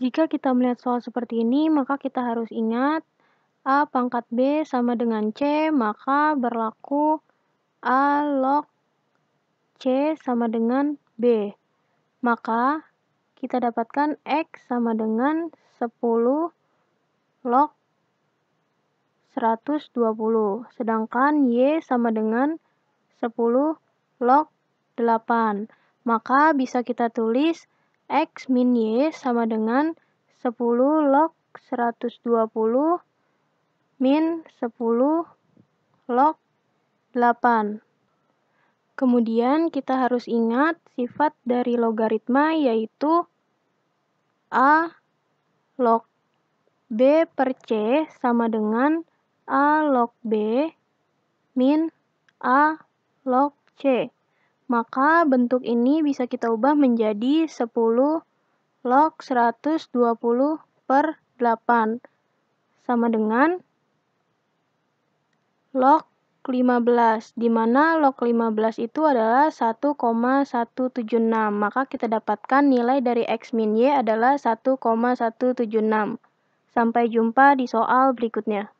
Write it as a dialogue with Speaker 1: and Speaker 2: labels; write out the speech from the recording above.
Speaker 1: Jika kita melihat soal seperti ini, maka kita harus ingat A pangkat B sama dengan C, maka berlaku A log C sama dengan B. Maka kita dapatkan X sama dengan 10 log 120. Sedangkan Y sama dengan 10 log 8. Maka bisa kita tulis X min Y sama dengan 10 log 120 min 10 log 8. Kemudian kita harus ingat sifat dari logaritma yaitu A log B per C sama dengan A log B min A log C. Maka bentuk ini bisa kita ubah menjadi 10 log 120 per 8 sama dengan log 15 di mana log 15 itu adalah 1,176 maka kita dapatkan nilai dari x min y adalah 1,176 sampai jumpa di soal berikutnya